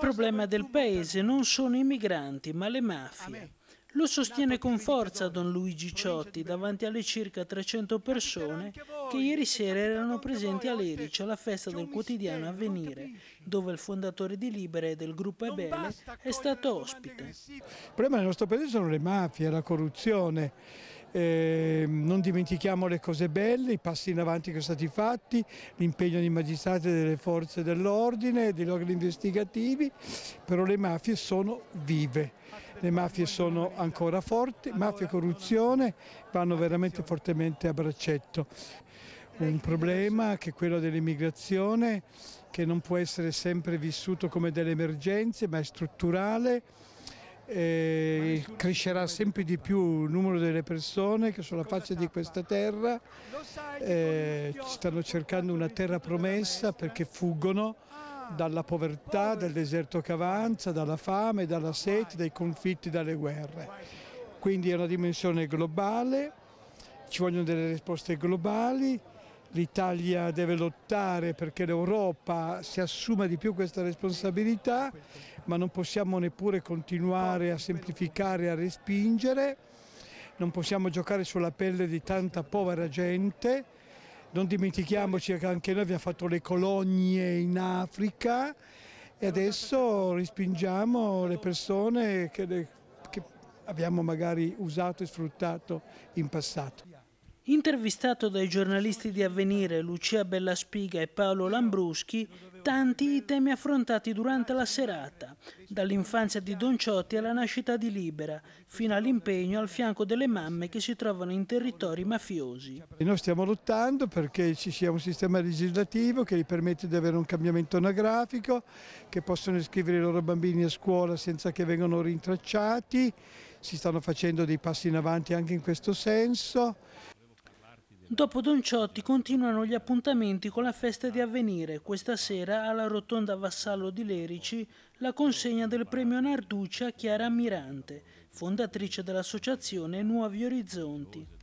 Il problema del paese non sono i migranti, ma le mafie. Lo sostiene con forza Don Luigi Ciotti davanti alle circa 300 persone che ieri sera erano presenti all'Erice alla festa del quotidiano Avvenire, dove il fondatore di Libere e del gruppo Ebele è stato ospite. Il problema del nostro paese sono le mafie, la corruzione eh, non dimentichiamo le cose belle, i passi in avanti che sono stati fatti, l'impegno dei magistrati delle forze dell'ordine, degli organi investigativi, però le mafie sono vive, le mafie sono ancora forti, mafie e corruzione vanno veramente fortemente a braccetto. Un problema che è quello dell'immigrazione che non può essere sempre vissuto come delle emergenze ma è strutturale eh, crescerà sempre di più il numero delle persone che sulla faccia di questa terra eh, stanno cercando una terra promessa perché fuggono dalla povertà, dal deserto che avanza, dalla fame, dalla sete, dai conflitti, dalle guerre. Quindi è una dimensione globale, ci vogliono delle risposte globali, l'Italia deve lottare perché l'Europa si assuma di più questa responsabilità ma non possiamo neppure continuare a semplificare, a respingere, non possiamo giocare sulla pelle di tanta povera gente, non dimentichiamoci che anche noi abbiamo fatto le colonie in Africa e adesso respingiamo le persone che, che abbiamo magari usato e sfruttato in passato. Intervistato dai giornalisti di Avvenire Lucia Bellaspiga e Paolo Lambruschi, tanti i temi affrontati durante la serata, dall'infanzia di Don Ciotti alla nascita di Libera, fino all'impegno al fianco delle mamme che si trovano in territori mafiosi. E noi stiamo lottando perché ci sia un sistema legislativo che gli permette di avere un cambiamento anagrafico, che possono iscrivere i loro bambini a scuola senza che vengano rintracciati, si stanno facendo dei passi in avanti anche in questo senso. Dopo Don Ciotti continuano gli appuntamenti con la festa di avvenire. Questa sera alla Rotonda Vassallo di Lerici la consegna del premio Narducci a Chiara Ammirante, fondatrice dell'associazione Nuovi Orizzonti.